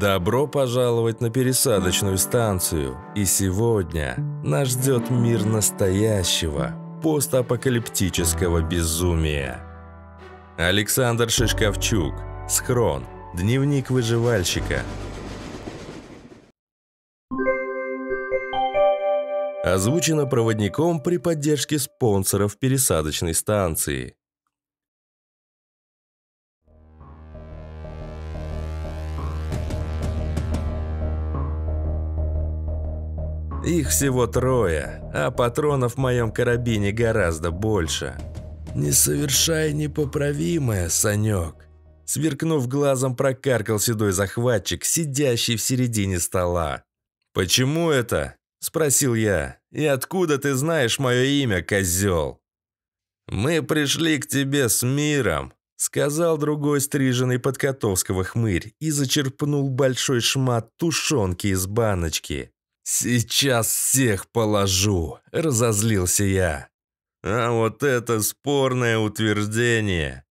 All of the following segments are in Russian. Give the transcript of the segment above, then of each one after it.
Добро пожаловать на пересадочную станцию. И сегодня нас ждет мир настоящего, постапокалиптического безумия. Александр Шишковчук. Схрон. Дневник выживальщика. Озвучено проводником при поддержке спонсоров пересадочной станции. Их всего трое, а патронов в моем карабине гораздо больше. «Не совершай непоправимое, Санек!» Сверкнув глазом, прокаркал седой захватчик, сидящий в середине стола. «Почему это?» – спросил я. «И откуда ты знаешь мое имя, козел?» «Мы пришли к тебе с миром», – сказал другой стриженный подкотовского хмырь и зачерпнул большой шмат тушенки из баночки. «Сейчас всех положу!» – разозлился я. «А вот это спорное утверждение!»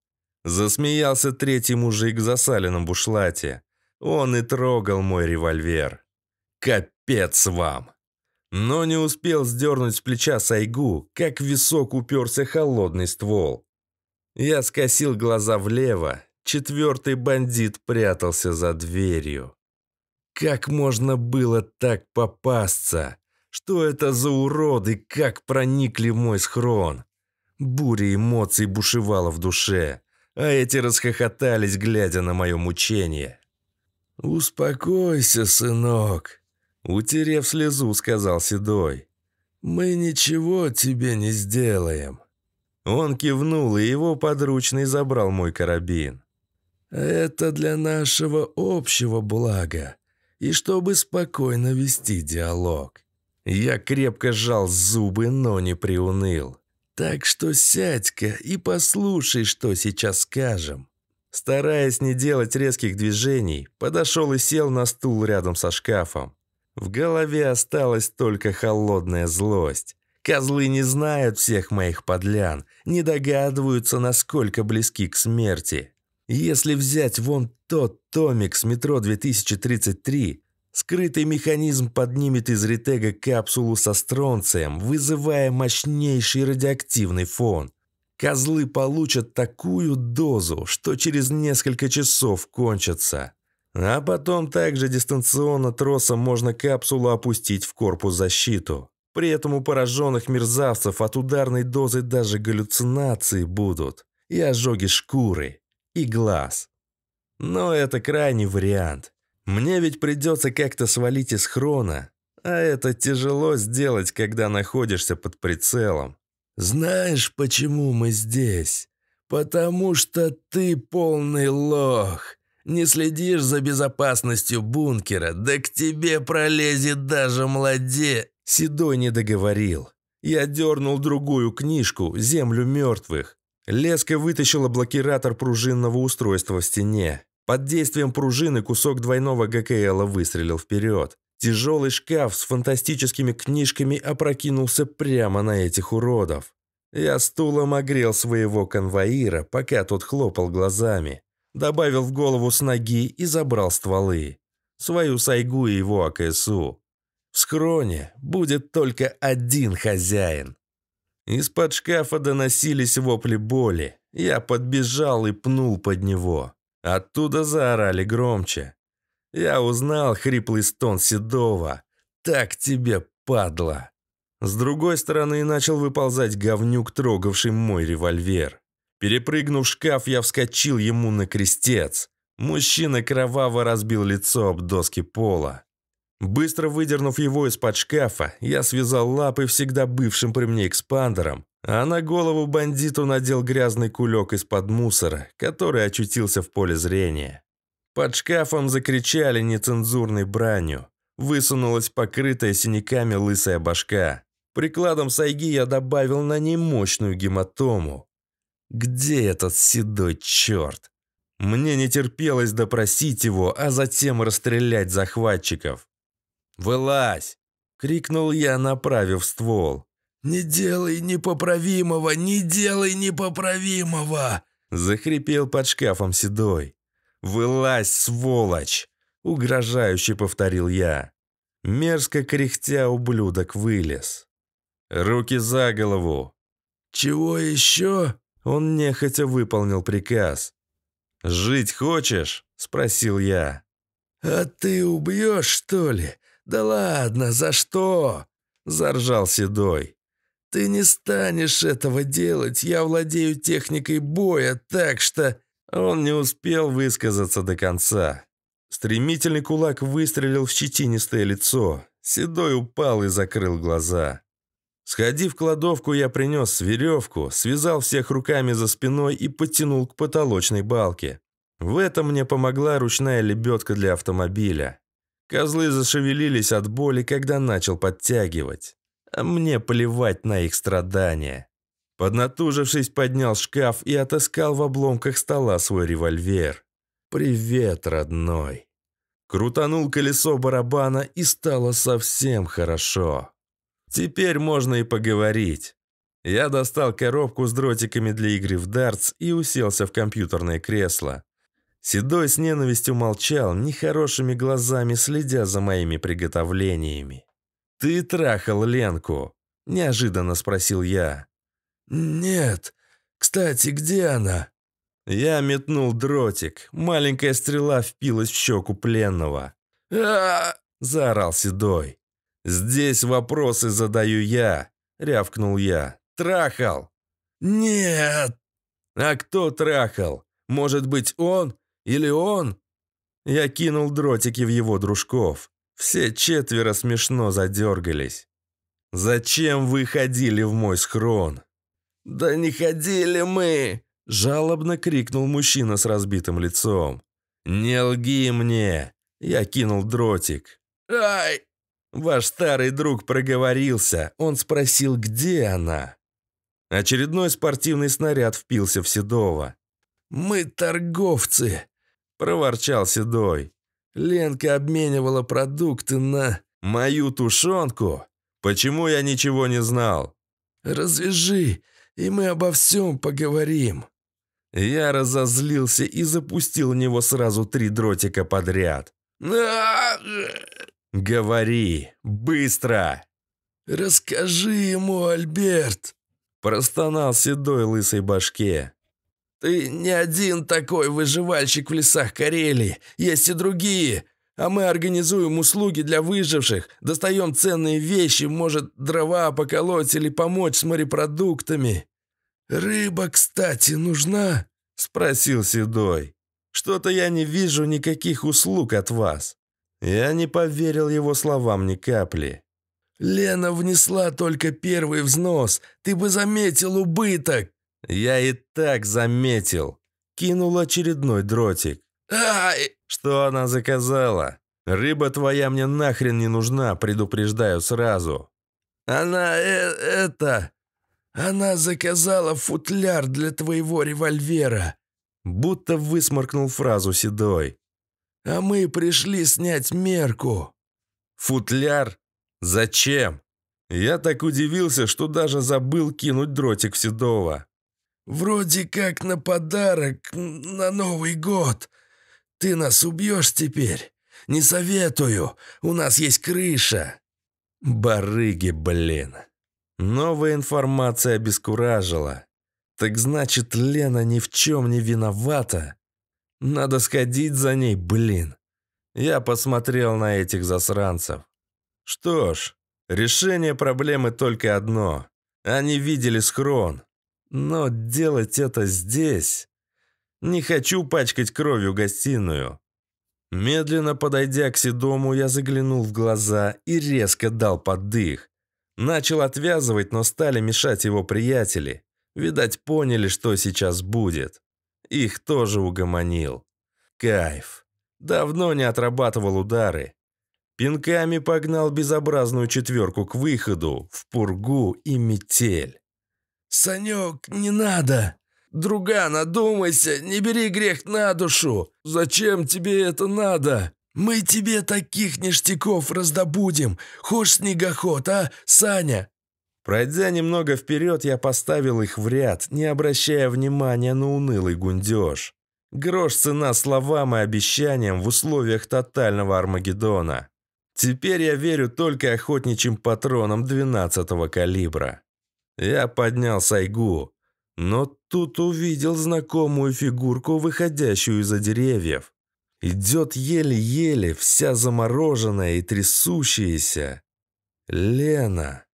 Засмеялся третий мужик в засаленном бушлате. Он и трогал мой револьвер. «Капец вам!» Но не успел сдернуть с плеча сайгу, как в висок уперся холодный ствол. Я скосил глаза влево. Четвертый бандит прятался за дверью. Как можно было так попасться? Что это за уроды, как проникли в мой схрон? Буря эмоций бушевала в душе, а эти расхохотались, глядя на мое мучение. «Успокойся, сынок», — утерев слезу, сказал Седой. «Мы ничего тебе не сделаем». Он кивнул, и его подручный забрал мой карабин. «Это для нашего общего блага и чтобы спокойно вести диалог. Я крепко сжал зубы, но не приуныл. Так что сядь-ка и послушай, что сейчас скажем. Стараясь не делать резких движений, подошел и сел на стул рядом со шкафом. В голове осталась только холодная злость. Козлы не знают всех моих подлян, не догадываются, насколько близки к смерти. Если взять вон тот томик с метро 2033, скрытый механизм поднимет из ретега капсулу со стронцием, вызывая мощнейший радиоактивный фон. Козлы получат такую дозу, что через несколько часов кончатся. А потом также дистанционно тросом можно капсулу опустить в корпус защиту. При этом у пораженных мерзавцев от ударной дозы даже галлюцинации будут и ожоги шкуры и глаз. Но это крайний вариант. Мне ведь придется как-то свалить из хрона, а это тяжело сделать, когда находишься под прицелом. «Знаешь, почему мы здесь? Потому что ты полный лох. Не следишь за безопасностью бункера, да к тебе пролезет даже младе...» Седой не договорил. Я дернул другую книжку «Землю мертвых». Леска вытащила блокиратор пружинного устройства в стене. Под действием пружины кусок двойного ГКЛ выстрелил вперед. Тяжелый шкаф с фантастическими книжками опрокинулся прямо на этих уродов. Я стулом огрел своего конвоира, пока тот хлопал глазами. Добавил в голову с ноги и забрал стволы. Свою сайгу и его АКСУ. В схроне будет только один хозяин. Из-под шкафа доносились вопли боли. Я подбежал и пнул под него. Оттуда заорали громче. Я узнал хриплый стон Седова. «Так тебе, падла!» С другой стороны начал выползать говнюк, трогавший мой револьвер. Перепрыгнув шкаф, я вскочил ему на крестец. Мужчина кроваво разбил лицо об доски пола. Быстро выдернув его из-под шкафа, я связал лапы всегда бывшим при мне экспандером, а на голову бандиту надел грязный кулек из-под мусора, который очутился в поле зрения. Под шкафом закричали нецензурной бранью. Высунулась покрытая синяками лысая башка. Прикладом сайги я добавил на ней мощную гематому. «Где этот седой черт?» Мне не терпелось допросить его, а затем расстрелять захватчиков. «Вылазь!» — крикнул я, направив ствол. «Не делай непоправимого! Не делай непоправимого!» — захрипел под шкафом седой. «Вылазь, сволочь!» — угрожающе повторил я. Мерзко кряхтя ублюдок вылез. «Руки за голову!» «Чего еще?» Он нехотя выполнил приказ. «Жить хочешь?» – спросил я. «А ты убьешь, что ли? «Да ладно, за что?» – заржал Седой. «Ты не станешь этого делать, я владею техникой боя, так что...» Он не успел высказаться до конца. Стремительный кулак выстрелил в щетинистое лицо. Седой упал и закрыл глаза. Сходи в кладовку, я принес веревку, связал всех руками за спиной и подтянул к потолочной балке. В этом мне помогла ручная лебедка для автомобиля. Козлы зашевелились от боли, когда начал подтягивать. А мне плевать на их страдания. Поднатужившись, поднял шкаф и отыскал в обломках стола свой револьвер. «Привет, родной!» Крутанул колесо барабана и стало совсем хорошо. Теперь можно и поговорить. Я достал коробку с дротиками для игры в дартс и уселся в компьютерное кресло. Седой с ненавистью молчал, нехорошими глазами следя за моими приготовлениями. «Ты трахал Ленку?» – неожиданно спросил я. «Нет. Кстати, где она?» Я метнул дротик. Маленькая стрела впилась в щеку пленного. а заорал Седой. «Здесь вопросы задаю я!» – рявкнул я. «Трахал!» «Нет!» «А кто трахал? Может быть, он? Или он?» Я кинул дротики в его дружков. Все четверо смешно задергались. «Зачем вы ходили в мой схрон?» «Да не ходили мы!» – жалобно крикнул мужчина с разбитым лицом. «Не лги мне!» – я кинул дротик. «Ай!» Ваш старый друг проговорился. Он спросил, где она. Очередной спортивный снаряд впился в Седова. «Мы торговцы!» проворчал Седой. Ленка обменивала продукты на мою тушенку. Почему я ничего не знал? Развяжи, и мы обо всем поговорим. Я разозлился и запустил в него сразу три дротика подряд. «А, «Говори! Быстро!» «Расскажи ему, Альберт!» Простонал седой лысой башке. «Ты не один такой выживальщик в лесах Карелии. Есть и другие. А мы организуем услуги для выживших, достаем ценные вещи, может, дрова поколоть или помочь с морепродуктами». «Рыба, кстати, нужна?» — спросил Седой. «Что-то я не вижу никаких услуг от вас». Я не поверил его словам ни капли. «Лена внесла только первый взнос. Ты бы заметил убыток!» «Я и так заметил!» Кинул очередной дротик. «Ай!» «Что она заказала?» «Рыба твоя мне нахрен не нужна, предупреждаю сразу». «Она э это... Она заказала футляр для твоего револьвера», будто высморкнул фразу Седой. «А мы пришли снять мерку». «Футляр? Зачем?» Я так удивился, что даже забыл кинуть дротик в Седова. Вроде как на подарок, на Новый год. Ты нас убьешь теперь? Не советую, у нас есть крыша». Барыги, блин. Новая информация обескуражила. Так значит, Лена ни в чем не виновата? Надо сходить за ней, блин. Я посмотрел на этих засранцев. Что ж, решение проблемы только одно. Они видели схрон, но делать это здесь... Не хочу пачкать кровью гостиную. Медленно подойдя к Седому, я заглянул в глаза и резко дал поддых. Начал отвязывать, но стали мешать его приятели. Видать, поняли, что сейчас будет. Их тоже угомонил. Кайф. Давно не отрабатывал удары. Пинками погнал безобразную четверку к выходу, в пургу и метель. «Санек, не надо!» «Друга, надумайся, не бери грех на душу! Зачем тебе это надо?» «Мы тебе таких ништяков раздобудем! Хочешь снегоход, а, Саня?» Пройдя немного вперед, я поставил их в ряд, не обращая внимания на унылый гундеж. Грош цена словам и обещаниям в условиях тотального Армагеддона. Теперь я верю только охотничьим патронам 12-го калибра. Я поднял сайгу, но тут увидел знакомую фигурку, выходящую из-за деревьев. Идет еле-еле, вся замороженная и трясущаяся. Лена.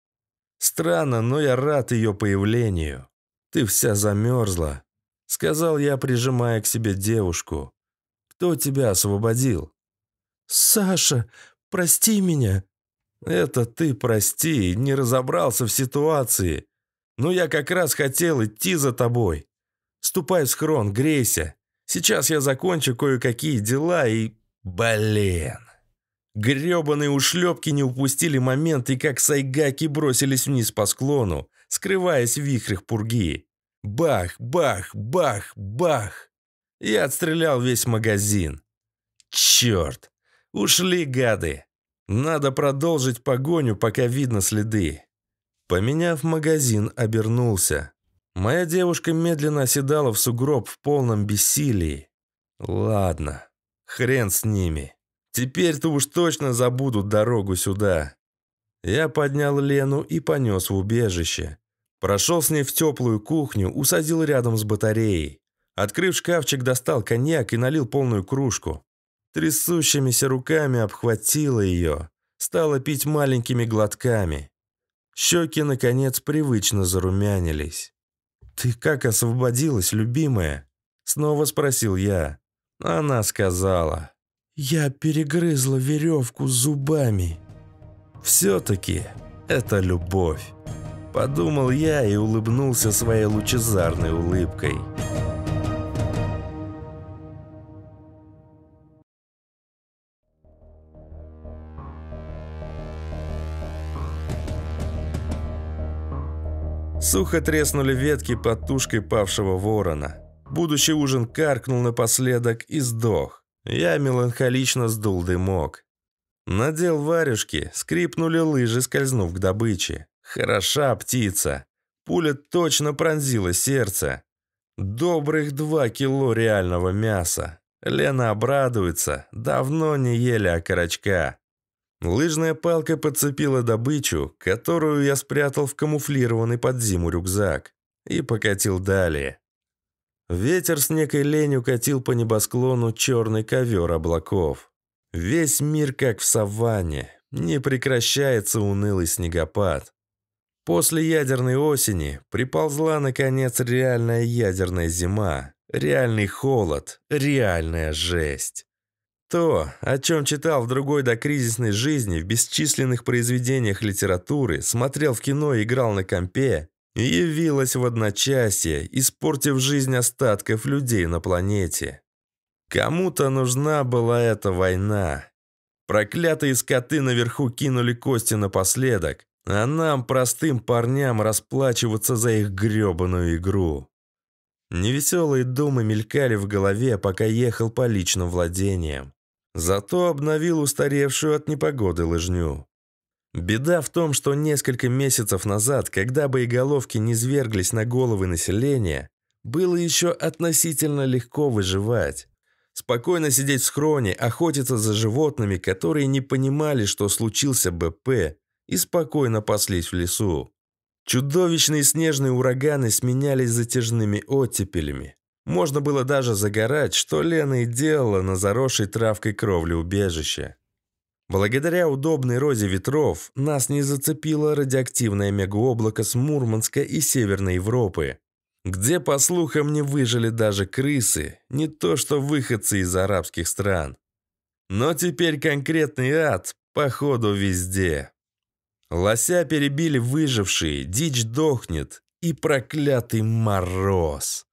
Странно, но я рад ее появлению. Ты вся замерзла, сказал я, прижимая к себе девушку. Кто тебя освободил? Саша, прости меня. Это ты прости, не разобрался в ситуации. «Ну я как раз хотел идти за тобой. Ступай в схрон, грейся. Сейчас я закончу кое-какие дела и... Блин!» Гребаные ушлепки не упустили момент и как сайгаки бросились вниз по склону, скрываясь в вихрях пурги. Бах, бах, бах, бах! Я отстрелял весь магазин. Черт! Ушли гады! Надо продолжить погоню, пока видно следы. Поменяв магазин, обернулся. Моя девушка медленно оседала в сугроб в полном бессилии. Ладно, хрен с ними. Теперь-то уж точно забудут дорогу сюда. Я поднял Лену и понес в убежище. Прошел с ней в теплую кухню, усадил рядом с батареей. Открыв шкафчик, достал коньяк и налил полную кружку. Трясущимися руками обхватила ее. Стала пить маленькими глотками. Щеки, наконец, привычно зарумянились. «Ты как освободилась, любимая?» Снова спросил я. Она сказала. «Я перегрызла веревку зубами». «Все-таки это любовь», — подумал я и улыбнулся своей лучезарной улыбкой. «Я Сухо треснули ветки под тушкой павшего ворона. Будущий ужин каркнул напоследок и сдох. Я меланхолично сдул дымок. Надел варежки, скрипнули лыжи, скользнув к добыче. Хороша птица. Пуля точно пронзила сердце. Добрых два кило реального мяса. Лена обрадуется, давно не ели окорочка. Лыжная палка подцепила добычу, которую я спрятал в камуфлированный под зиму рюкзак, и покатил далее. Ветер с некой ленью катил по небосклону черный ковер облаков. Весь мир как в саванне, не прекращается унылый снегопад. После ядерной осени приползла, наконец, реальная ядерная зима, реальный холод, реальная жесть. То, о чем читал в другой докризисной жизни, в бесчисленных произведениях литературы, смотрел в кино и играл на компе, явилось в одночасье, испортив жизнь остатков людей на планете. Кому-то нужна была эта война. Проклятые скоты наверху кинули кости напоследок, а нам, простым парням, расплачиваться за их грёбаную игру. Невеселые думы мелькали в голове, пока ехал по личным владениям. Зато обновил устаревшую от непогоды лыжню. Беда в том, что несколько месяцев назад, когда боеголовки не низверглись на головы населения, было еще относительно легко выживать. Спокойно сидеть в схроне, охотиться за животными, которые не понимали, что случился БП, и спокойно паслись в лесу. Чудовищные снежные ураганы сменялись затяжными оттепелями. Можно было даже загорать, что Лена и делала на заросшей травкой кровле убежища. Благодаря удобной розе ветров нас не зацепило радиоактивное мегаоблако с Мурманска и Северной Европы, где, по слухам, не выжили даже крысы, не то что выходцы из арабских стран. Но теперь конкретный ад, походу, везде. Лося перебили выжившие, дичь дохнет и проклятый мороз.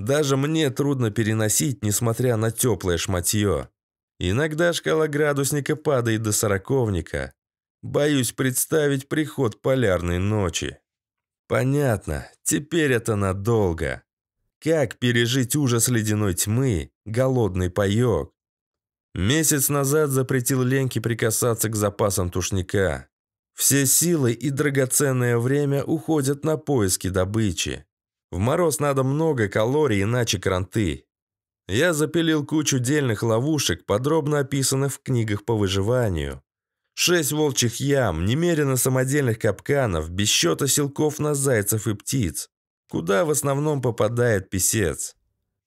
Даже мне трудно переносить, несмотря на теплое шматье. Иногда шкала градусника падает до сороковника. Боюсь представить приход полярной ночи. Понятно, теперь это надолго. Как пережить ужас ледяной тьмы, голодный паёк? Месяц назад запретил Леньке прикасаться к запасам тушника. Все силы и драгоценное время уходят на поиски добычи. В мороз надо много калорий, иначе кранты. Я запилил кучу дельных ловушек, подробно описанных в книгах по выживанию. Шесть волчьих ям, немерено самодельных капканов, без счета силков на зайцев и птиц, куда в основном попадает писец.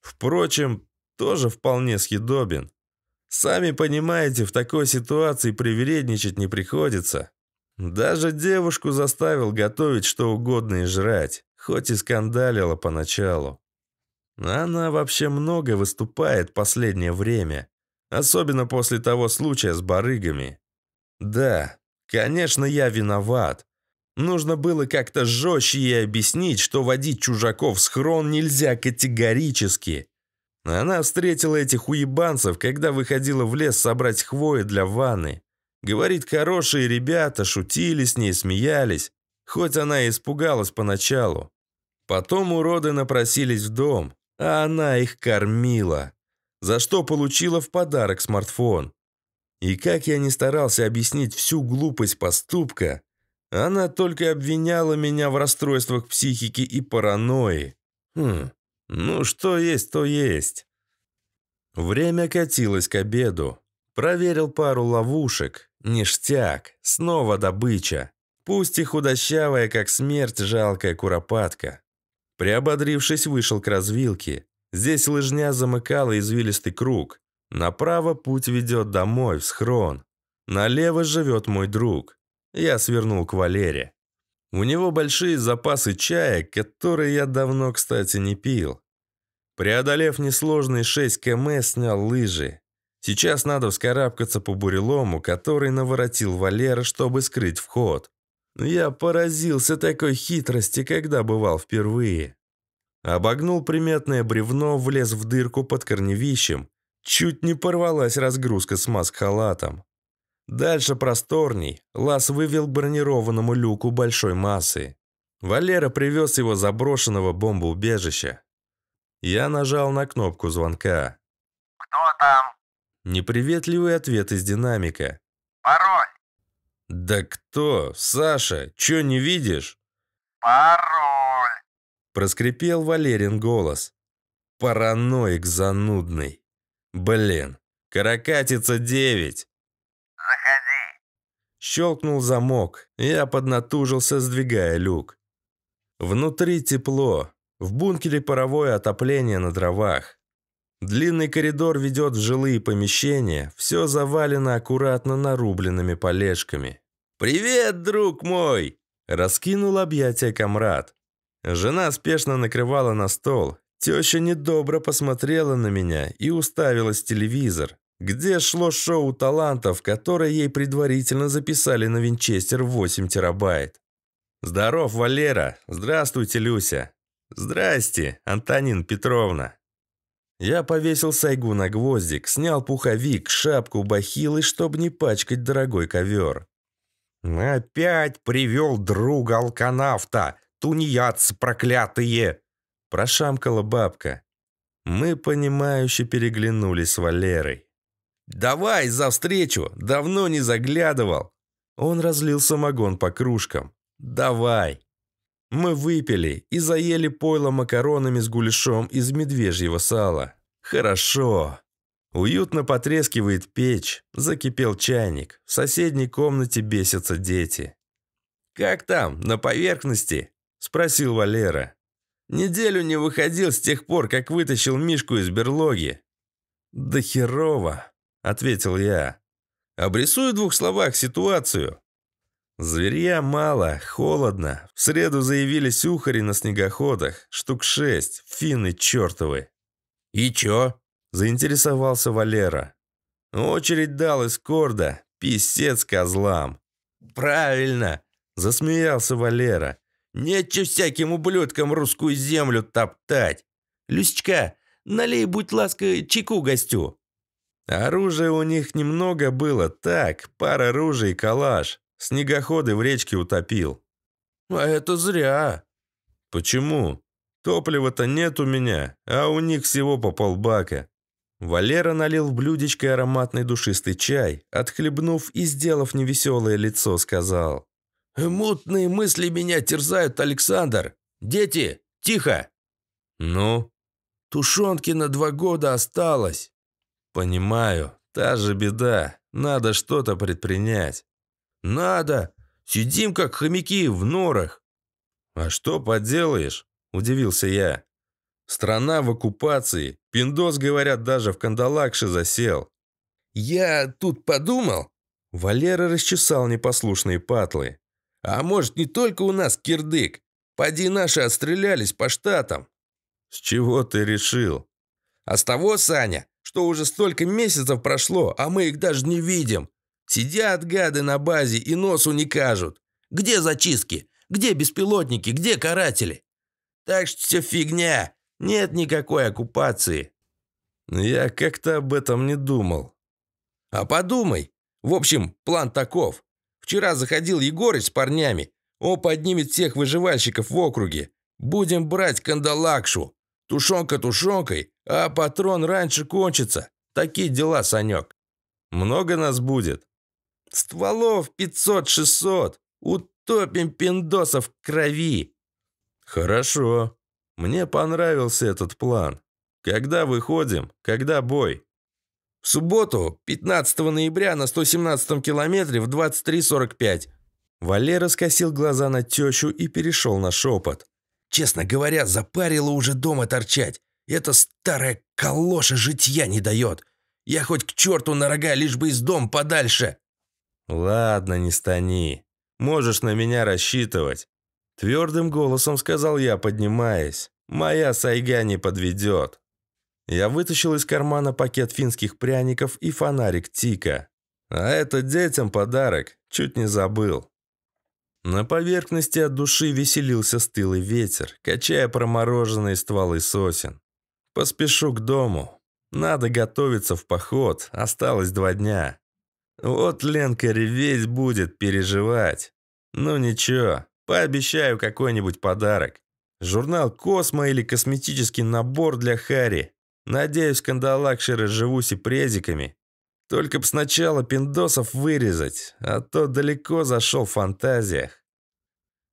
Впрочем, тоже вполне съедобен. Сами понимаете, в такой ситуации привередничать не приходится. Даже девушку заставил готовить что угодно и жрать хоть и скандалила поначалу. Она вообще много выступает последнее время, особенно после того случая с барыгами. Да, конечно, я виноват. Нужно было как-то жестче ей объяснить, что водить чужаков в схрон нельзя категорически. Она встретила этих уебанцев, когда выходила в лес собрать хвои для ванны. Говорит, хорошие ребята, шутили с ней, смеялись. Хоть она и испугалась поначалу. Потом уроды напросились в дом, а она их кормила, за что получила в подарок смартфон. И как я не старался объяснить всю глупость поступка, она только обвиняла меня в расстройствах психики и паранойи. Хм, ну что есть, то есть. Время катилось к обеду. Проверил пару ловушек. Ништяк, снова добыча. Пусть и худощавая, как смерть, жалкая куропатка. Приободрившись, вышел к развилке. Здесь лыжня замыкала извилистый круг. Направо путь ведет домой, в схрон. Налево живет мой друг. Я свернул к Валере. У него большие запасы чая, который я давно, кстати, не пил. Преодолев несложные 6 км, снял лыжи. Сейчас надо вскарабкаться по бурелому, который наворотил Валера, чтобы скрыть вход. Я поразился такой хитрости, когда бывал впервые. Обогнул приметное бревно, влез в дырку под корневищем. Чуть не порвалась разгрузка с маск-халатом. Дальше просторней. Лас вывел к бронированному люку большой массы. Валера привез его заброшенного бомбоубежища. Я нажал на кнопку звонка. «Кто там?» Неприветливый ответ из динамика. «Пароль!» «Да кто? Саша, чё не видишь?» «Пароль!» – проскрипел Валерин голос. Параноик занудный. «Блин, каракатица девять!» «Заходи!» Щелкнул замок, я поднатужился, сдвигая люк. Внутри тепло, в бункере паровое отопление на дровах. Длинный коридор ведет в жилые помещения, все завалено аккуратно нарубленными полежками. «Привет, друг мой!» Раскинул объятия комрад. Жена спешно накрывала на стол. Теща недобро посмотрела на меня и уставилась в телевизор, где шло шоу талантов, которое ей предварительно записали на винчестер 8 терабайт. «Здоров, Валера! Здравствуйте, Люся!» «Здрасте, Антонин Петровна!» Я повесил сайгу на гвоздик, снял пуховик, шапку, бахилы, чтобы не пачкать дорогой ковер. «Опять привел друга алканавта! Тунеядцы проклятые!» Прошамкала бабка. Мы, понимающе переглянулись с Валерой. «Давай за встречу! Давно не заглядывал!» Он разлил самогон по кружкам. «Давай!» Мы выпили и заели пойло макаронами с гуляшом из медвежьего сала. «Хорошо!» Уютно потрескивает печь, закипел чайник, в соседней комнате бесятся дети. «Как там, на поверхности?» – спросил Валера. «Неделю не выходил с тех пор, как вытащил Мишку из берлоги». «Да херово», – ответил я. «Обрисую в двух словах ситуацию». Зверья мало, холодно. В среду заявились ухари на снегоходах, штук шесть, финны чертовы. «И чё?» Заинтересовался Валера. Очередь дал из корда. Писец козлам. Правильно, засмеялся Валера. Нече всяким ублюдкам русскую землю топтать. Люсечка, налей, будь ласка, чайку гостю. Оружия у них немного было, так, пара ружей и калаш. Снегоходы в речке утопил. А это зря. Почему? Топлива-то нет у меня, а у них всего по полбака. Валера налил в блюдечко ароматный душистый чай, отхлебнув и сделав невеселое лицо, сказал. «Мутные мысли меня терзают, Александр! Дети, тихо!» «Ну?» «Тушенки на два года осталось!» «Понимаю, та же беда. Надо что-то предпринять». «Надо! Сидим, как хомяки, в норах!» «А что поделаешь?» – удивился я. Страна в оккупации. Пиндос, говорят, даже в Кандалакше засел. «Я тут подумал...» Валера расчесал непослушные патлы. «А может, не только у нас кирдык? Поди наши отстрелялись по штатам». «С чего ты решил?» «А с того, Саня, что уже столько месяцев прошло, а мы их даже не видим. Сидят гады на базе и носу не кажут. Где зачистки? Где беспилотники? Где каратели? Так что все фигня. Нет никакой оккупации. Я как-то об этом не думал. А подумай. В общем, план таков. Вчера заходил Егорыч с парнями. Он поднимет всех выживальщиков в округе. Будем брать кандалакшу. Тушенка тушенкой, а патрон раньше кончится. Такие дела, Санек. Много нас будет? Стволов 500-600. Утопим пиндосов в крови. Хорошо. Мне понравился этот план. Когда выходим? Когда бой? В субботу, 15 ноября, на 117-м километре в 23.45. Валера скосил глаза на тещу и перешел на шепот. Честно говоря, запарило уже дома торчать. Это старая калоша житья не дает. Я хоть к черту на рога, лишь бы из дом подальше. Ладно, не стани. Можешь на меня рассчитывать. Твердым голосом сказал я, поднимаясь. «Моя сайга не подведет». Я вытащил из кармана пакет финских пряников и фонарик Тика. А это детям подарок, чуть не забыл. На поверхности от души веселился стылый ветер, качая промороженные стволы сосен. «Поспешу к дому. Надо готовиться в поход, осталось два дня. Вот Ленка реветь будет, переживать. Ну ничего, Пообещаю какой-нибудь подарок. Журнал «Космо» или косметический набор для Хари. Надеюсь, кандалакши разживусь и презиками. Только б сначала пиндосов вырезать, а то далеко зашел в фантазиях.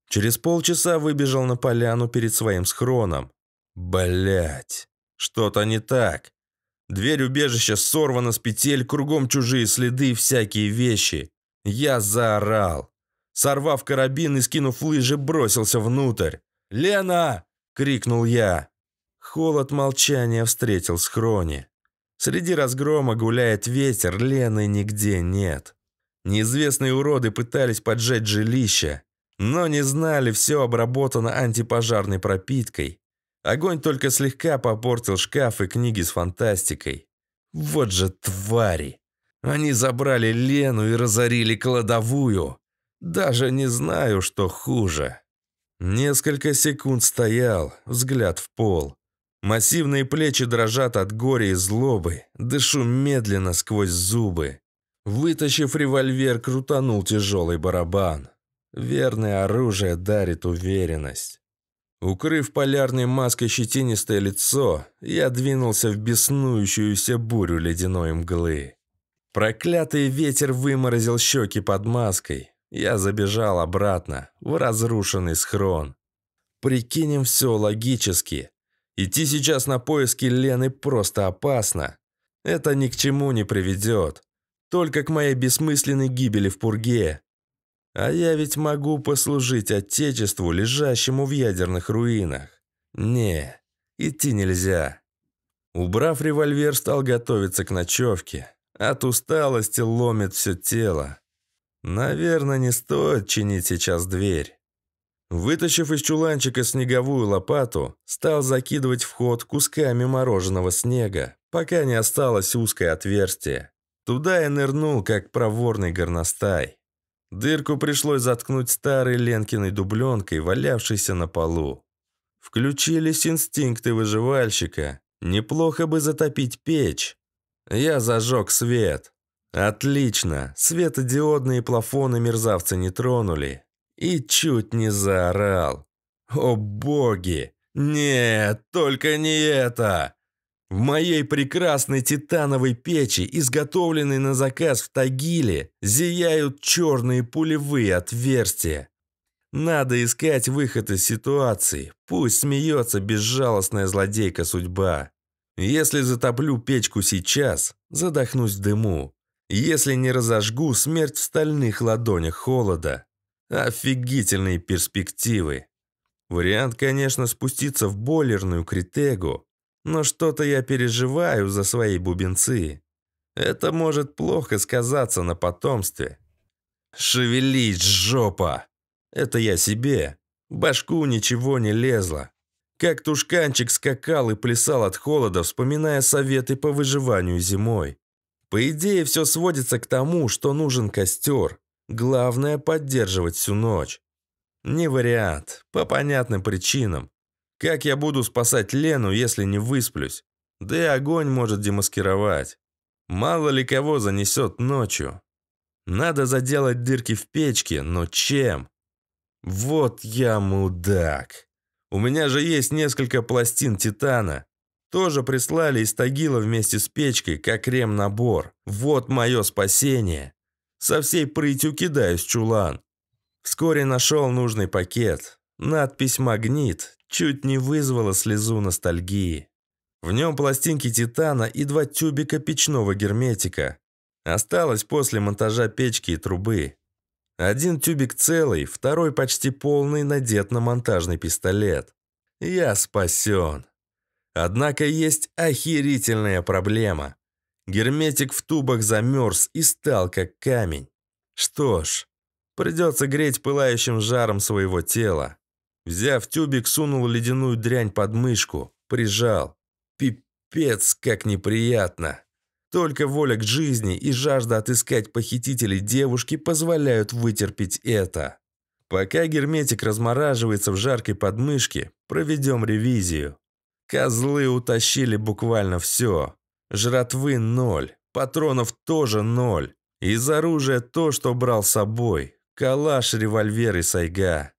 Через полчаса выбежал на поляну перед своим схроном. Блять, что-то не так. Дверь убежища сорвана с петель, кругом чужие следы и всякие вещи. Я заорал. Сорвав карабин и скинув лыжи, бросился внутрь. «Лена!» — крикнул я. Холод молчания встретил с хрони. Среди разгрома гуляет ветер, Лены нигде нет. Неизвестные уроды пытались поджечь жилище, но не знали, все обработано антипожарной пропиткой. Огонь только слегка попортил шкаф и книги с фантастикой. Вот же твари! Они забрали Лену и разорили кладовую. Даже не знаю, что хуже. Несколько секунд стоял, взгляд в пол. Массивные плечи дрожат от горя и злобы. Дышу медленно сквозь зубы. Вытащив револьвер, крутанул тяжелый барабан. Верное оружие дарит уверенность. Укрыв полярной маской щетинистое лицо, я двинулся в беснующуюся бурю ледяной мглы. Проклятый ветер выморозил щеки под маской. Я забежал обратно, в разрушенный схрон. Прикинем все логически. Идти сейчас на поиски Лены просто опасно. Это ни к чему не приведет. Только к моей бессмысленной гибели в пурге. А я ведь могу послужить отечеству, лежащему в ядерных руинах. Не, идти нельзя. Убрав револьвер, стал готовиться к ночевке. От усталости ломит все тело. Наверное, не стоит чинить сейчас дверь. Вытащив из чуланчика снеговую лопату, стал закидывать вход кусками мороженого снега, пока не осталось узкое отверстие. Туда я нырнул, как проворный горностай. Дырку пришлось заткнуть старой Ленкиной дубленкой, валявшейся на полу. Включились инстинкты выживальщика. Неплохо бы затопить печь. Я зажег свет. Отлично, светодиодные плафоны мерзавцы не тронули. И чуть не заорал. О боги! Нет, только не это! В моей прекрасной титановой печи, изготовленной на заказ в Тагиле, зияют черные пулевые отверстия. Надо искать выход из ситуации. Пусть смеется безжалостная злодейка судьба. Если затоплю печку сейчас, задохнусь дыму. Если не разожгу, смерть в стальных ладонях холода. Офигительные перспективы. Вариант, конечно, спуститься в бойлерную критегу, но что-то я переживаю за свои бубенцы. Это может плохо сказаться на потомстве. «Шевелись, жопа!» Это я себе. Башку ничего не лезло. Как тушканчик скакал и плясал от холода, вспоминая советы по выживанию зимой. По идее, все сводится к тому, что нужен костер. Главное – поддерживать всю ночь. Не вариант. По понятным причинам. Как я буду спасать Лену, если не высплюсь? Да и огонь может демаскировать. Мало ли кого занесет ночью. Надо заделать дырки в печке, но чем? Вот я мудак. У меня же есть несколько пластин титана. Тоже прислали из Тагила вместе с печкой, как крем-набор. Вот мое спасение. Со всей прытью кидаюсь чулан. Вскоре нашел нужный пакет. Надпись «Магнит» чуть не вызвала слезу ностальгии. В нем пластинки титана и два тюбика печного герметика. Осталось после монтажа печки и трубы. Один тюбик целый, второй почти полный надет на монтажный пистолет. Я спасен. Однако есть охерительная проблема. Герметик в тубах замерз и стал как камень. Что ж, придется греть пылающим жаром своего тела. Взяв тюбик, сунул ледяную дрянь под мышку, прижал. Пипец, как неприятно. Только воля к жизни и жажда отыскать похитителей девушки позволяют вытерпеть это. Пока герметик размораживается в жаркой подмышке, проведем ревизию. Козлы утащили буквально все. Жратвы ноль, патронов тоже ноль. Из оружия то, что брал с собой. Калаш, револьвер и сайга.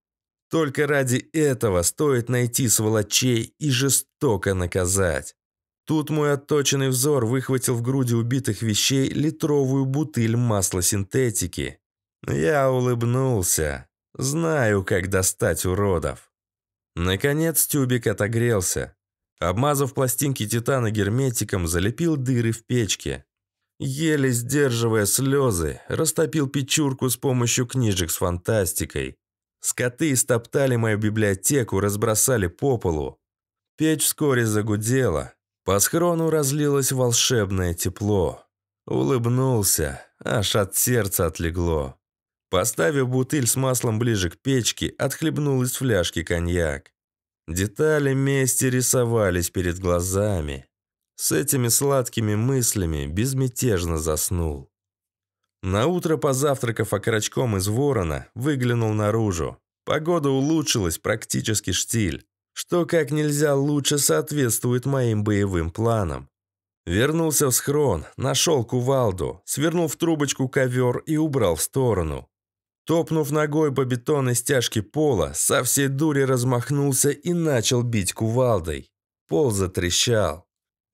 Только ради этого стоит найти сволочей и жестоко наказать. Тут мой отточенный взор выхватил в груди убитых вещей литровую бутыль масла синтетики. Я улыбнулся. Знаю, как достать уродов. Наконец тюбик отогрелся. Обмазав пластинки титана герметиком, залепил дыры в печке. Еле сдерживая слезы, растопил печурку с помощью книжек с фантастикой. Скоты истоптали мою библиотеку, разбросали по полу. Печь вскоре загудела. По схрону разлилось волшебное тепло. Улыбнулся, аж от сердца отлегло. Поставив бутыль с маслом ближе к печке, отхлебнул из фляжки коньяк. Детали мести рисовались перед глазами. С этими сладкими мыслями безмятежно заснул. Наутро, позавтракав окорочком из ворона, выглянул наружу. Погода улучшилась практически штиль, что как нельзя лучше соответствует моим боевым планам. Вернулся в схрон, нашел кувалду, свернул в трубочку ковер и убрал в сторону. Топнув ногой по бетонной стяжке пола, со всей дури размахнулся и начал бить кувалдой. Пол затрещал.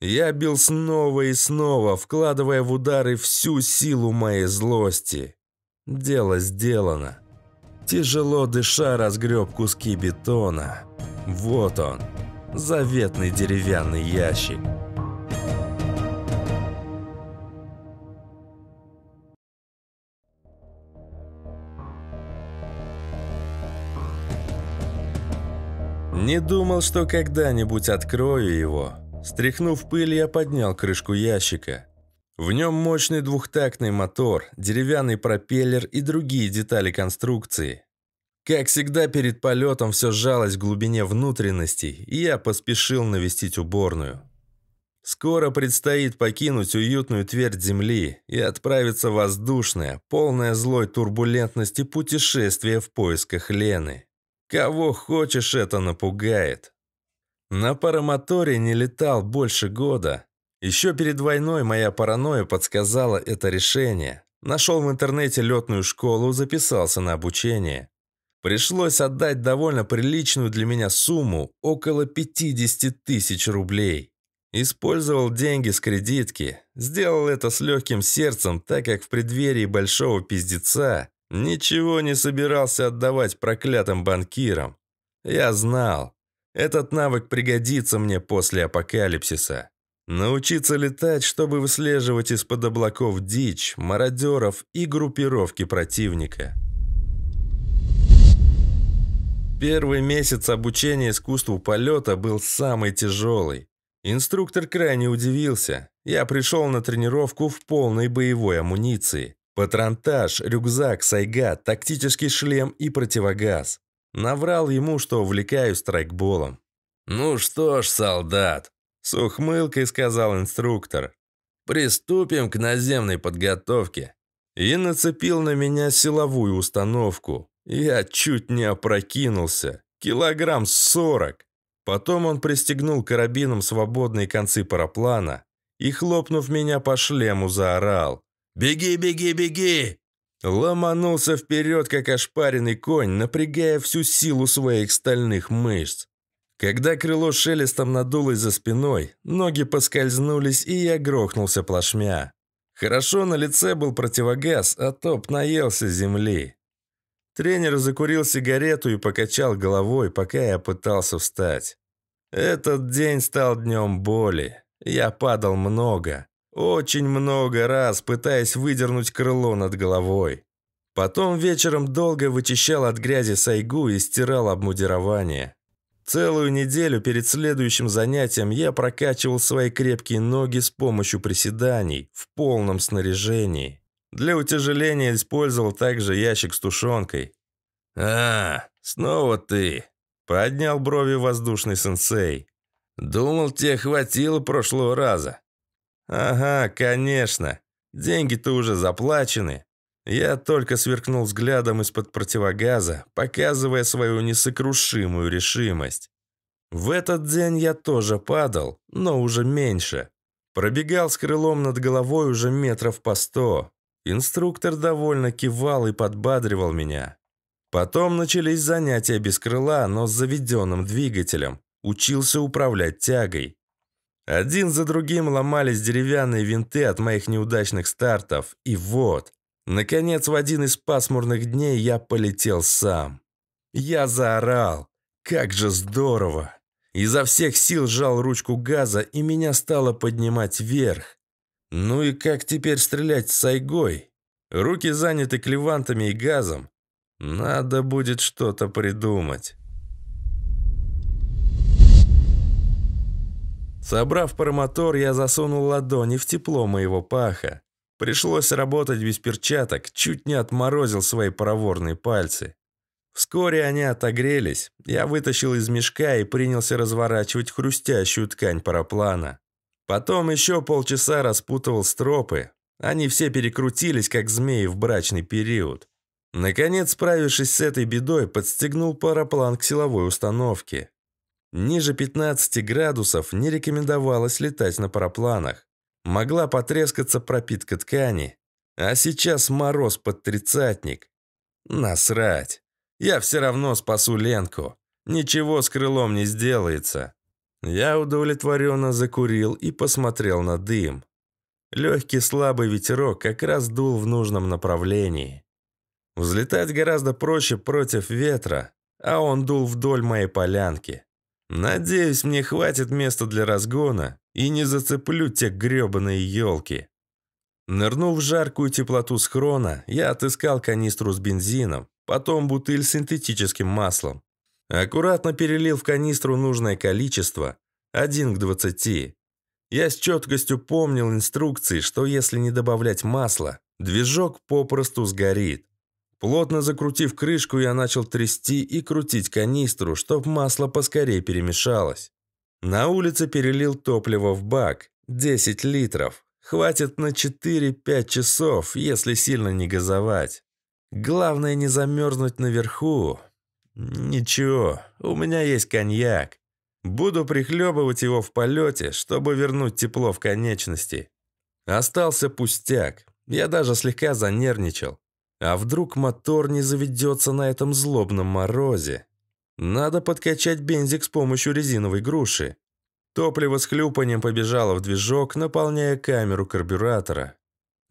Я бил снова и снова, вкладывая в удары всю силу моей злости. Дело сделано. Тяжело дыша разгреб куски бетона. Вот он, заветный деревянный ящик. Не думал, что когда-нибудь открою его. Стряхнув пыль, я поднял крышку ящика. В нем мощный двухтактный мотор, деревянный пропеллер и другие детали конструкции. Как всегда, перед полетом все сжалось в глубине внутренностей, и я поспешил навестить уборную. Скоро предстоит покинуть уютную твердь земли и отправиться в воздушное, полное злой турбулентности путешествие в поисках Лены. Кого хочешь, это напугает. На парамоторе не летал больше года. Еще перед войной моя паранойя подсказала это решение. Нашел в интернете летную школу, записался на обучение. Пришлось отдать довольно приличную для меня сумму, около 50 тысяч рублей. Использовал деньги с кредитки. Сделал это с легким сердцем, так как в преддверии большого пиздеца Ничего не собирался отдавать проклятым банкирам. Я знал, этот навык пригодится мне после апокалипсиса. Научиться летать, чтобы выслеживать из-под облаков дичь, мародеров и группировки противника. Первый месяц обучения искусству полета был самый тяжелый. Инструктор крайне удивился. Я пришел на тренировку в полной боевой амуниции. Патронтаж, рюкзак, сайга, тактический шлем и противогаз. Наврал ему, что увлекаюсь страйкболом. «Ну что ж, солдат», – с ухмылкой сказал инструктор, – «приступим к наземной подготовке». И нацепил на меня силовую установку. Я чуть не опрокинулся. Килограмм сорок. Потом он пристегнул карабином свободные концы параплана и, хлопнув меня по шлему, заорал. «Беги, беги, беги!» Ломанулся вперед, как ошпаренный конь, напрягая всю силу своих стальных мышц. Когда крыло шелестом надулось за спиной, ноги поскользнулись, и я грохнулся плашмя. Хорошо на лице был противогаз, а топ наелся земли. Тренер закурил сигарету и покачал головой, пока я пытался встать. Этот день стал днем боли. Я падал много. Очень много раз, пытаясь выдернуть крыло над головой. Потом вечером долго вычищал от грязи сайгу и стирал обмундирование. Целую неделю перед следующим занятием я прокачивал свои крепкие ноги с помощью приседаний в полном снаряжении. Для утяжеления использовал также ящик с тушенкой. «А, снова ты!» – поднял брови воздушный сенсей. «Думал, тебе хватило прошлого раза. «Ага, конечно. Деньги-то уже заплачены». Я только сверкнул взглядом из-под противогаза, показывая свою несокрушимую решимость. В этот день я тоже падал, но уже меньше. Пробегал с крылом над головой уже метров по сто. Инструктор довольно кивал и подбадривал меня. Потом начались занятия без крыла, но с заведенным двигателем. Учился управлять тягой. Один за другим ломались деревянные винты от моих неудачных стартов, и вот, наконец, в один из пасмурных дней я полетел сам. Я заорал. Как же здорово! Изо всех сил сжал ручку газа, и меня стало поднимать вверх. Ну и как теперь стрелять с сайгой? Руки заняты клевантами и газом. Надо будет что-то придумать. Собрав парамотор, я засунул ладони в тепло моего паха. Пришлось работать без перчаток, чуть не отморозил свои проворные пальцы. Вскоре они отогрелись. Я вытащил из мешка и принялся разворачивать хрустящую ткань параплана. Потом еще полчаса распутывал стропы. Они все перекрутились, как змеи в брачный период. Наконец, справившись с этой бедой, подстегнул параплан к силовой установке. Ниже 15 градусов не рекомендовалось летать на парапланах. Могла потрескаться пропитка ткани. А сейчас мороз под тридцатник. Насрать. Я все равно спасу Ленку. Ничего с крылом не сделается. Я удовлетворенно закурил и посмотрел на дым. Легкий слабый ветерок как раз дул в нужном направлении. Взлетать гораздо проще против ветра, а он дул вдоль моей полянки. Надеюсь, мне хватит места для разгона и не зацеплю те гребаные елки. Нырнув в жаркую теплоту схрона, я отыскал канистру с бензином, потом бутыль с синтетическим маслом. Аккуратно перелил в канистру нужное количество, 1 к 20. Я с четкостью помнил инструкции, что если не добавлять масла, движок попросту сгорит. Плотно закрутив крышку, я начал трясти и крутить канистру, чтоб масло поскорее перемешалось. На улице перелил топливо в бак. 10 литров. Хватит на 4-5 часов, если сильно не газовать. Главное не замерзнуть наверху. Ничего, у меня есть коньяк. Буду прихлебывать его в полете, чтобы вернуть тепло в конечности. Остался пустяк. Я даже слегка занервничал. А вдруг мотор не заведется на этом злобном морозе? Надо подкачать бензик с помощью резиновой груши. Топливо с хлюпанием побежало в движок, наполняя камеру карбюратора.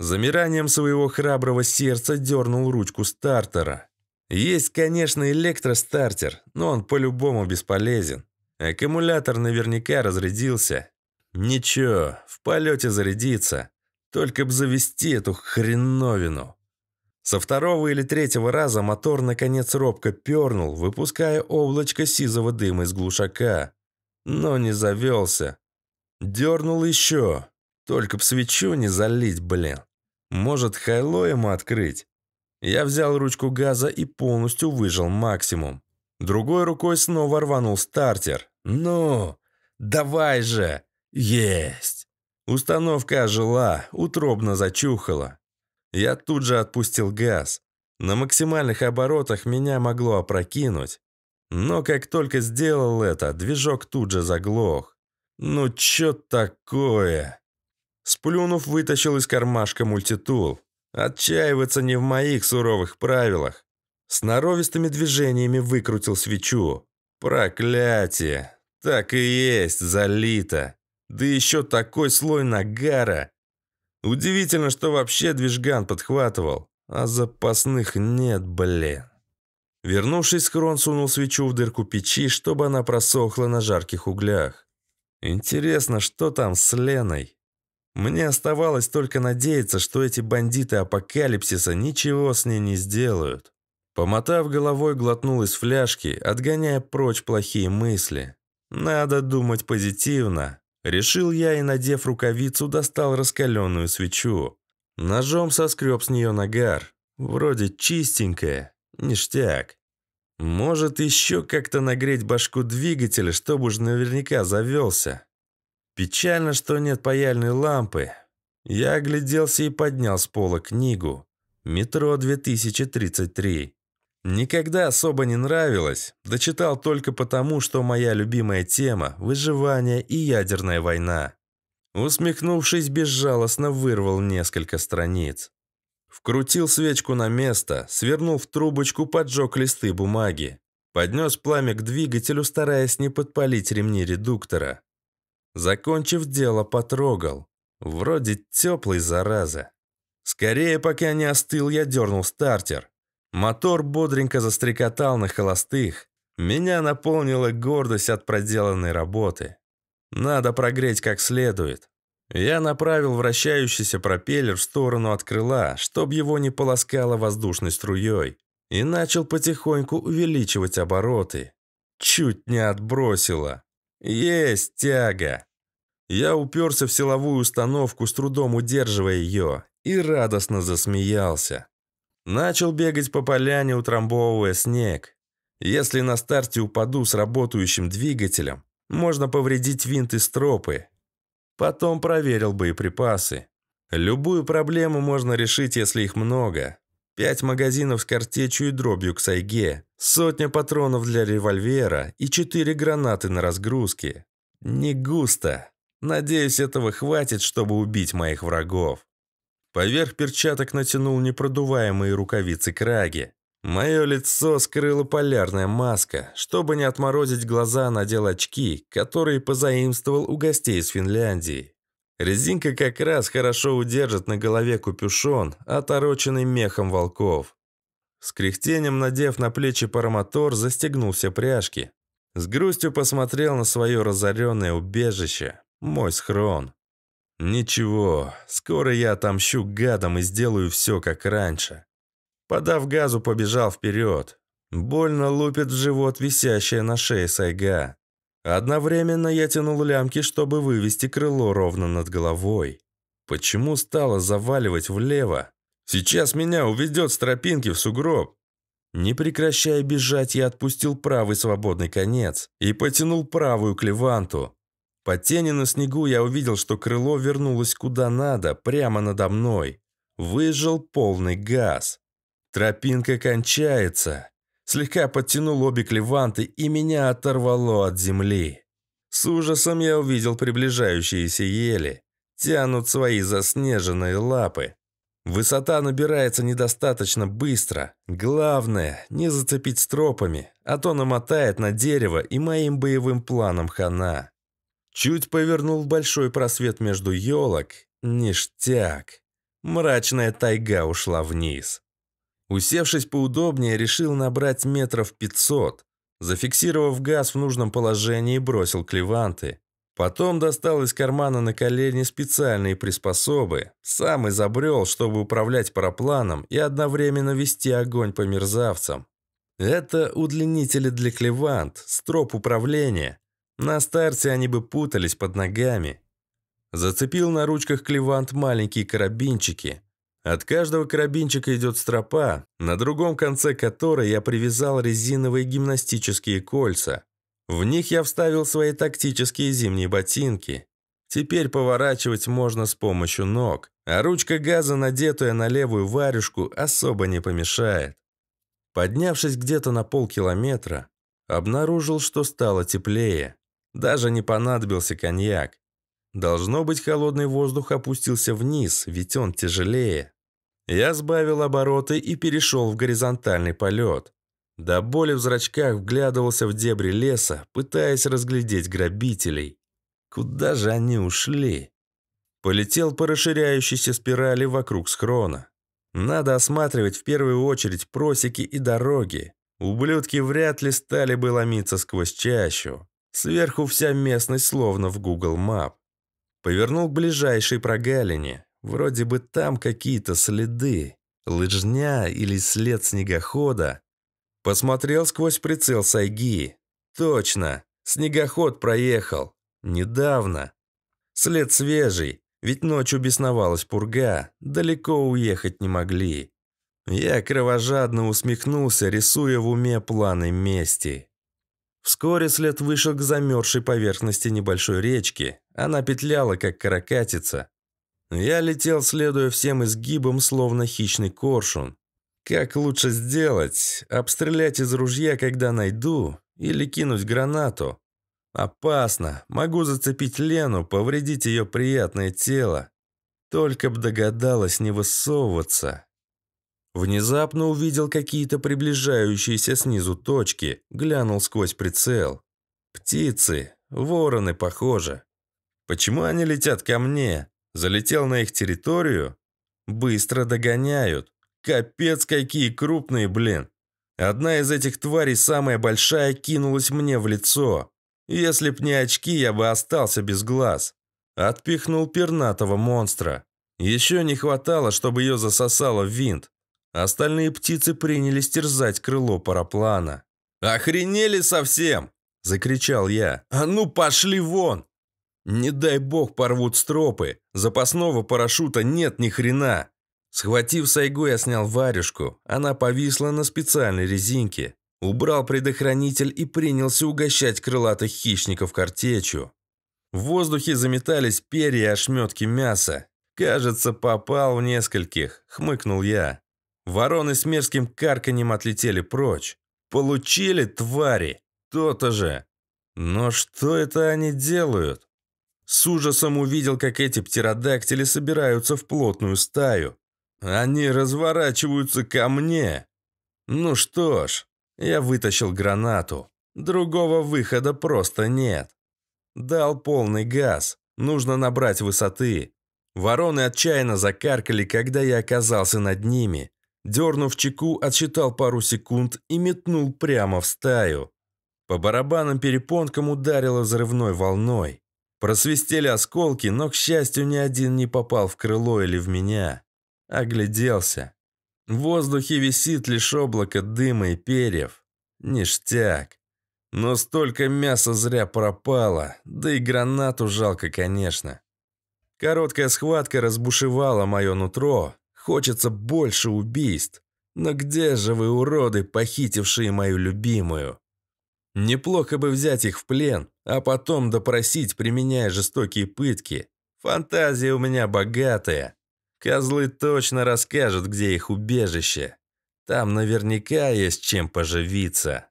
Замиранием своего храброго сердца дернул ручку стартера. Есть, конечно, электростартер, но он по-любому бесполезен. Аккумулятор наверняка разрядился. Ничего, в полете зарядится. Только б завести эту хреновину. Со второго или третьего раза мотор наконец робко пернул, выпуская облачко сизого дыма из глушака. Но не завелся. Дернул еще. Только б свечу не залить, блин. Может, хайло ему открыть? Я взял ручку газа и полностью выжил максимум. Другой рукой снова рванул стартер. «Ну, давай же!» «Есть!» Установка ожила, утробно зачухала. Я тут же отпустил газ. На максимальных оборотах меня могло опрокинуть. Но как только сделал это, движок тут же заглох. «Ну чё такое?» Сплюнув, вытащил из кармашка мультитул. Отчаиваться не в моих суровых правилах. С норовистыми движениями выкрутил свечу. Проклятие! Так и есть, залито. Да еще такой слой нагара. Удивительно, что вообще движган подхватывал. А запасных нет, блин. Вернувшись, крон сунул свечу в дырку печи, чтобы она просохла на жарких углях. Интересно, что там с Леной? Мне оставалось только надеяться, что эти бандиты апокалипсиса ничего с ней не сделают. Помотав головой, глотнул из фляжки, отгоняя прочь плохие мысли. Надо думать позитивно. Решил я и, надев рукавицу, достал раскаленную свечу. Ножом соскреб с нее нагар. Вроде чистенькая. Ништяк. Может, еще как-то нагреть башку двигателя, чтобы уж наверняка завелся. Печально, что нет паяльной лампы. Я огляделся и поднял с пола книгу. «Метро 2033». Никогда особо не нравилось, дочитал только потому, что моя любимая тема – выживание и ядерная война. Усмехнувшись, безжалостно вырвал несколько страниц. Вкрутил свечку на место, свернул в трубочку, поджег листы бумаги. Поднес пламя к двигателю, стараясь не подпалить ремни редуктора. Закончив дело, потрогал. Вроде теплый, зараза. Скорее, пока не остыл, я дернул стартер. Мотор бодренько застрекотал на холостых. Меня наполнила гордость от проделанной работы. Надо прогреть как следует. Я направил вращающийся пропеллер в сторону от крыла, чтобы его не полоскало воздушной струей, и начал потихоньку увеличивать обороты. Чуть не отбросило. Есть тяга. Я уперся в силовую установку, с трудом удерживая ее, и радостно засмеялся. Начал бегать по поляне, утрамбовывая снег. Если на старте упаду с работающим двигателем, можно повредить винт и стропы. Потом проверил боеприпасы. Любую проблему можно решить, если их много. Пять магазинов с картечью и дробью к сайге, сотня патронов для револьвера и четыре гранаты на разгрузке. Не густо. Надеюсь, этого хватит, чтобы убить моих врагов. Поверх перчаток натянул непродуваемые рукавицы краги. Мое лицо скрыла полярная маска. Чтобы не отморозить глаза, надел очки, которые позаимствовал у гостей из Финляндии. Резинка как раз хорошо удержит на голове купюшон отороченный мехом волков. С кряхтением, надев на плечи парамотор, застегнул все пряжки. С грустью посмотрел на свое разоренное убежище, мой схрон. «Ничего, скоро я отомщу гадам и сделаю все как раньше». Подав газу, побежал вперед. Больно лупит в живот висящая на шее сайга. Одновременно я тянул лямки, чтобы вывести крыло ровно над головой. Почему стало заваливать влево? Сейчас меня уведет с тропинки в сугроб. Не прекращая бежать, я отпустил правый свободный конец и потянул правую к леванту. По тени на снегу я увидел, что крыло вернулось куда надо, прямо надо мной. Выжил полный газ. Тропинка кончается. Слегка подтянул обе клеванты, и меня оторвало от земли. С ужасом я увидел приближающиеся ели. Тянут свои заснеженные лапы. Высота набирается недостаточно быстро. Главное, не зацепить стропами, а то намотает на дерево и моим боевым планом хана. Чуть повернул в большой просвет между елок. Ништяк. Мрачная тайга ушла вниз. Усевшись поудобнее, решил набрать метров 500. Зафиксировав газ в нужном положении, бросил клеванты. Потом достал из кармана на колени специальные приспособы. Сам изобрел, чтобы управлять парапланом и одновременно вести огонь по мерзавцам. Это удлинители для клевант, строп управления, на старте они бы путались под ногами. Зацепил на ручках клевант маленькие карабинчики. От каждого карабинчика идет стропа, на другом конце которой я привязал резиновые гимнастические кольца. В них я вставил свои тактические зимние ботинки. Теперь поворачивать можно с помощью ног, а ручка газа, надетая на левую варежку, особо не помешает. Поднявшись где-то на полкилометра, обнаружил, что стало теплее. Даже не понадобился коньяк. Должно быть, холодный воздух опустился вниз, ведь он тяжелее. Я сбавил обороты и перешел в горизонтальный полет. До боли в зрачках вглядывался в дебри леса, пытаясь разглядеть грабителей. Куда же они ушли? Полетел по расширяющейся спирали вокруг схрона. Надо осматривать в первую очередь просеки и дороги. Ублюдки вряд ли стали бы ломиться сквозь чащу. Сверху вся местность словно в Google Map. Повернул к ближайшей прогалине. Вроде бы там какие-то следы. Лыжня или след снегохода. Посмотрел сквозь прицел Сайги. Точно, снегоход проехал. Недавно. След свежий, ведь ночью бесновалась пурга, далеко уехать не могли. Я кровожадно усмехнулся, рисуя в уме планы мести. Вскоре след вышел к замерзшей поверхности небольшой речки. Она петляла, как каракатица. Я летел, следуя всем изгибам, словно хищный коршун. Как лучше сделать? Обстрелять из ружья, когда найду? Или кинуть гранату? Опасно. Могу зацепить Лену, повредить ее приятное тело. Только б догадалась не высовываться. Внезапно увидел какие-то приближающиеся снизу точки, глянул сквозь прицел. Птицы, вороны, похоже. Почему они летят ко мне? Залетел на их территорию? Быстро догоняют. Капец, какие крупные, блин. Одна из этих тварей, самая большая, кинулась мне в лицо. Если б не очки, я бы остался без глаз. Отпихнул пернатого монстра. Еще не хватало, чтобы ее засосало в винт. А остальные птицы принялись терзать крыло параплана. «Охренели совсем!» – закричал я. «А ну, пошли вон!» «Не дай бог порвут стропы! Запасного парашюта нет ни хрена!» Схватив сайгу, я снял варежку. Она повисла на специальной резинке. Убрал предохранитель и принялся угощать крылатых хищников картечью. В воздухе заметались перья и ошметки мяса. «Кажется, попал в нескольких», – хмыкнул я. Вороны с мерзким карканьем отлетели прочь. Получили, твари! То-то же! Но что это они делают? С ужасом увидел, как эти птеродактили собираются в плотную стаю. Они разворачиваются ко мне. Ну что ж, я вытащил гранату. Другого выхода просто нет. Дал полный газ. Нужно набрать высоты. Вороны отчаянно закаркали, когда я оказался над ними. Дернув чеку, отсчитал пару секунд и метнул прямо в стаю. По барабанам перепонкам ударило взрывной волной. Просвистели осколки, но, к счастью, ни один не попал в крыло или в меня. Огляделся. В воздухе висит лишь облако дыма и перьев. Ништяк. Но столько мяса зря пропало, да и гранату жалко, конечно. Короткая схватка разбушевала мое нутро, Хочется больше убийств. Но где же вы, уроды, похитившие мою любимую? Неплохо бы взять их в плен, а потом допросить, применяя жестокие пытки. Фантазия у меня богатая. Козлы точно расскажут, где их убежище. Там наверняка есть чем поживиться.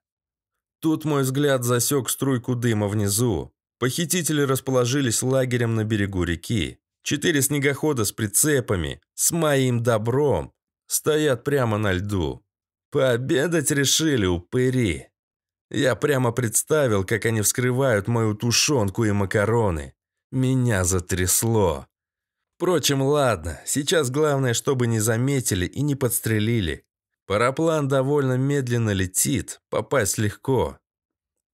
Тут мой взгляд засек струйку дыма внизу. Похитители расположились лагерем на берегу реки. Четыре снегохода с прицепами, с моим добром, стоят прямо на льду. Пообедать решили упыри. Я прямо представил, как они вскрывают мою тушенку и макароны. Меня затрясло. Впрочем, ладно, сейчас главное, чтобы не заметили и не подстрелили. Параплан довольно медленно летит, попасть легко.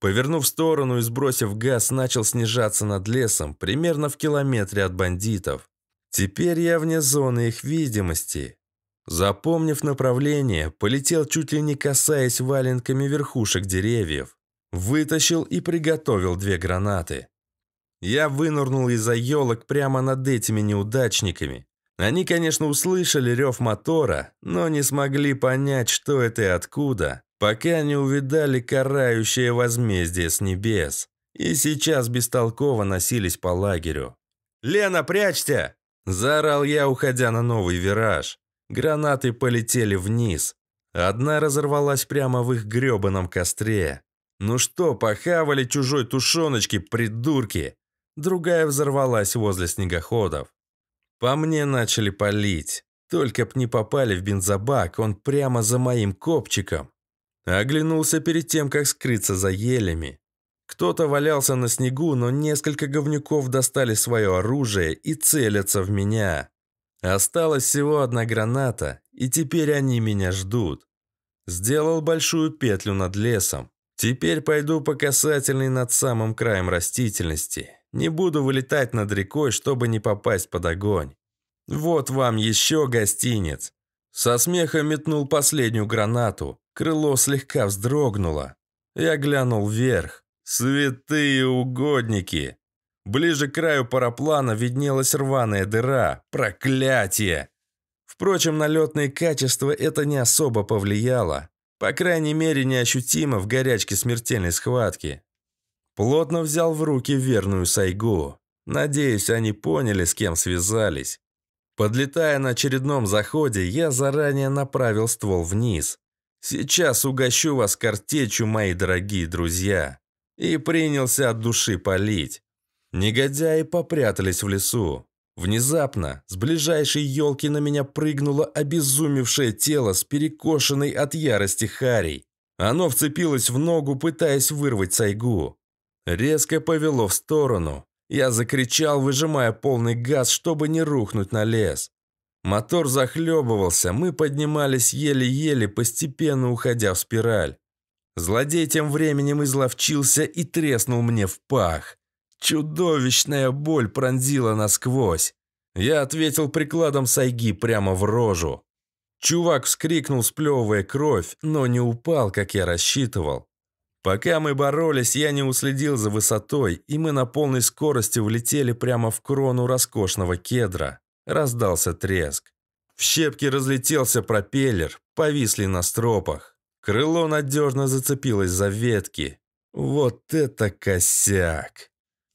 Повернув в сторону и сбросив газ, начал снижаться над лесом, примерно в километре от бандитов. Теперь я вне зоны их видимости. Запомнив направление, полетел чуть ли не касаясь валенками верхушек деревьев. Вытащил и приготовил две гранаты. Я вынырнул из-за елок прямо над этими неудачниками. Они, конечно, услышали рев мотора, но не смогли понять, что это и откуда пока не увидали карающее возмездие с небес. И сейчас бестолково носились по лагерю. «Лена, прячься!» – заорал я, уходя на новый вираж. Гранаты полетели вниз. Одна разорвалась прямо в их грёбаном костре. «Ну что, похавали чужой тушеночки, придурки!» Другая взорвалась возле снегоходов. По мне начали палить. Только б не попали в бензобак, он прямо за моим копчиком. Оглянулся перед тем, как скрыться за елями. Кто-то валялся на снегу, но несколько говнюков достали свое оружие и целятся в меня. Осталась всего одна граната, и теперь они меня ждут. Сделал большую петлю над лесом. Теперь пойду по касательной над самым краем растительности. Не буду вылетать над рекой, чтобы не попасть под огонь. Вот вам еще гостинец. Со смехом метнул последнюю гранату. Крыло слегка вздрогнуло. Я глянул вверх. «Святые угодники!» Ближе к краю параплана виднелась рваная дыра. Проклятие! Впрочем, на летные качества это не особо повлияло. По крайней мере, неощутимо в горячке смертельной схватки. Плотно взял в руки верную Сайгу. Надеюсь, они поняли, с кем связались. Подлетая на очередном заходе, я заранее направил ствол вниз. Сейчас угощу вас картечью, мои дорогие друзья. И принялся от души полить. Негодяи попрятались в лесу. Внезапно с ближайшей елки на меня прыгнуло обезумевшее тело с перекошенной от ярости Харей. Оно вцепилось в ногу, пытаясь вырвать сайгу. Резко повело в сторону. Я закричал, выжимая полный газ, чтобы не рухнуть на лес. Мотор захлебывался, мы поднимались еле-еле, постепенно уходя в спираль. Злодей тем временем изловчился и треснул мне в пах. Чудовищная боль пронзила насквозь. Я ответил прикладом сайги прямо в рожу. Чувак вскрикнул, сплевывая кровь, но не упал, как я рассчитывал. Пока мы боролись, я не уследил за высотой, и мы на полной скорости влетели прямо в крону роскошного кедра. Раздался треск. В щепке разлетелся пропеллер, повисли на стропах. Крыло надежно зацепилось за ветки. Вот это косяк!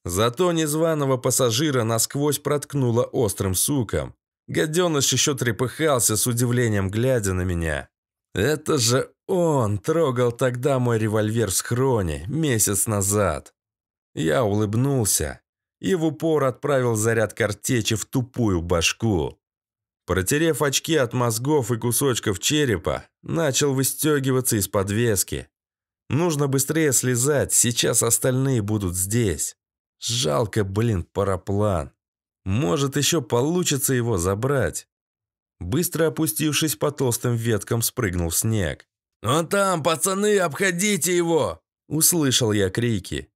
Зато незваного пассажира насквозь проткнуло острым суком. Гаденыш еще трепыхался с удивлением, глядя на меня. «Это же он трогал тогда мой револьвер в схроне, месяц назад!» Я улыбнулся и в упор отправил заряд картечи в тупую башку. Протерев очки от мозгов и кусочков черепа, начал выстегиваться из подвески. Нужно быстрее слезать, сейчас остальные будут здесь. Жалко, блин, параплан. Может, еще получится его забрать. Быстро опустившись по толстым веткам, спрыгнул в снег. «Он «Ну там, пацаны, обходите его!» Услышал я крики.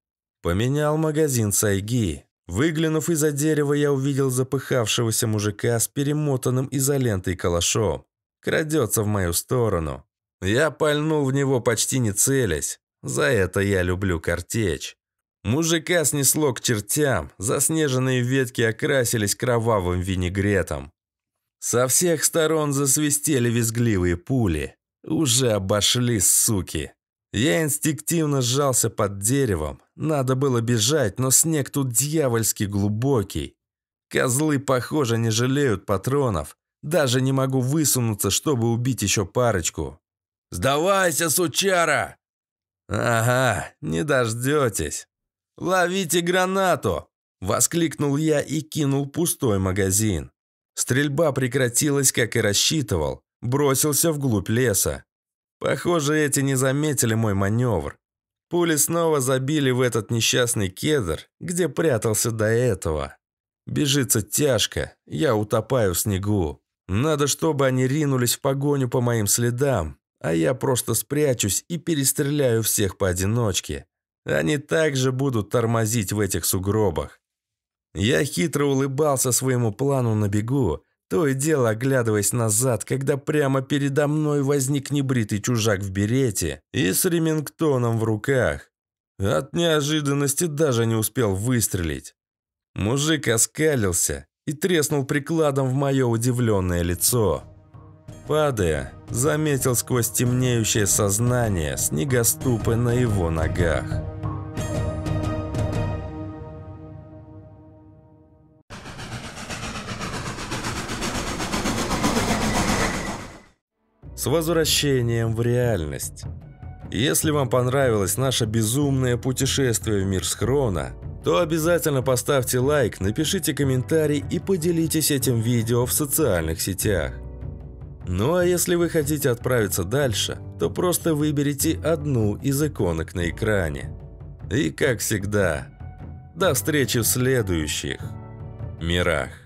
Поменял магазин Сайги. Выглянув из-за дерева, я увидел запыхавшегося мужика с перемотанным изолентой калашом. Крадется в мою сторону. Я пальнул в него почти не целясь. За это я люблю картечь. Мужика снесло к чертям, заснеженные ветки окрасились кровавым винегретом. Со всех сторон засвистели визгливые пули. Уже обошли, суки. Я инстинктивно сжался под деревом, надо было бежать, но снег тут дьявольски глубокий. Козлы, похоже, не жалеют патронов. Даже не могу высунуться, чтобы убить еще парочку. «Сдавайся, сучара!» «Ага, не дождетесь!» «Ловите гранату!» – воскликнул я и кинул пустой магазин. Стрельба прекратилась, как и рассчитывал. Бросился вглубь леса. Похоже, эти не заметили мой маневр. Пули снова забили в этот несчастный кедр, где прятался до этого. Бежится тяжко, я утопаю в снегу. Надо, чтобы они ринулись в погоню по моим следам, а я просто спрячусь и перестреляю всех поодиночке. Они также будут тормозить в этих сугробах. Я хитро улыбался своему плану на бегу, то и дело, оглядываясь назад, когда прямо передо мной возник небритый чужак в берете и с ремингтоном в руках. От неожиданности даже не успел выстрелить. Мужик оскалился и треснул прикладом в мое удивленное лицо. Падая, заметил сквозь темнеющее сознание снегоступы на его ногах. С возвращением в реальность. Если вам понравилось наше безумное путешествие в мир Схрона, то обязательно поставьте лайк, напишите комментарий и поделитесь этим видео в социальных сетях. Ну а если вы хотите отправиться дальше, то просто выберите одну из иконок на экране. И как всегда, до встречи в следующих мирах.